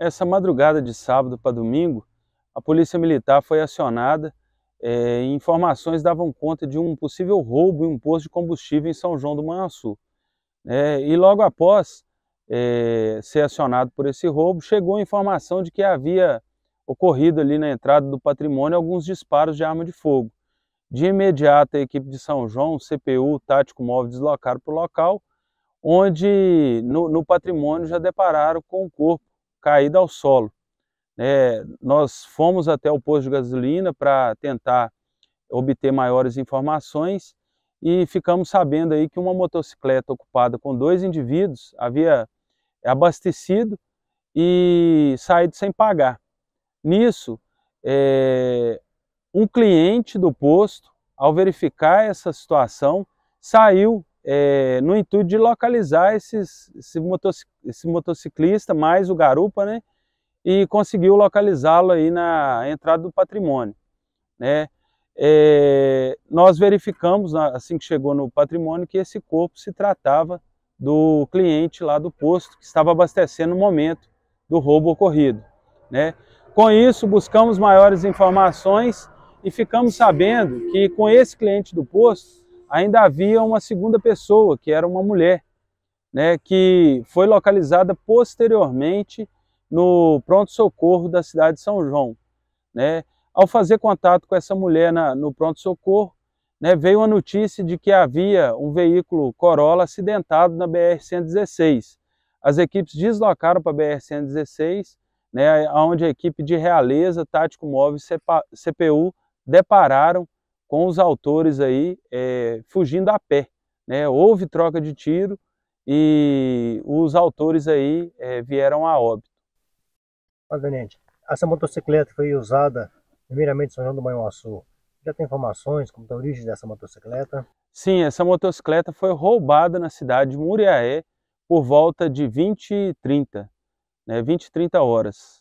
Essa madrugada de sábado para domingo, a Polícia Militar foi acionada é, e informações davam conta de um possível roubo em um posto de combustível em São João do Manhuaçu. É, né? e logo após é, ser acionado por esse roubo, chegou a informação de que havia ocorrido ali na entrada do patrimônio alguns disparos de arma de fogo. De imediato, a equipe de São João, CPU, tático móvel deslocaram para o local, onde no, no patrimônio já depararam com o corpo caída ao solo. É, nós fomos até o posto de gasolina para tentar obter maiores informações e ficamos sabendo aí que uma motocicleta ocupada com dois indivíduos havia abastecido e saído sem pagar. Nisso, é, um cliente do posto, ao verificar essa situação, saiu é, no intuito de localizar esses, esse, motocic, esse, motociclista, mais o garupa, né? E conseguiu localizá-lo aí na entrada do patrimônio, né? É, nós verificamos, assim que chegou no patrimônio, que esse corpo se tratava do cliente lá do posto, que estava abastecendo no momento do roubo ocorrido. Né? Com isso, buscamos maiores informações e ficamos sabendo que com esse cliente do posto, ainda havia uma segunda pessoa, que era uma mulher, né, que foi localizada posteriormente no pronto-socorro da cidade de São João. Né? Ao fazer contato com essa mulher na, no pronto-socorro, né, veio a notícia de que havia um veículo Corolla acidentado na BR-116. As equipes deslocaram para a BR-116, né, onde a equipe de Realeza, Tático Móvel e CPU depararam com os autores aí é, fugindo a pé. Né? Houve troca de tiro e os autores aí é, vieram a óbito. Olha, essa motocicleta foi usada primeiramente em São João do Manhuaçu. Já tem informações como da origem dessa motocicleta? Sim, essa motocicleta foi roubada na cidade de Muriaé por volta de 20 e 30, né, 20 e 30 horas.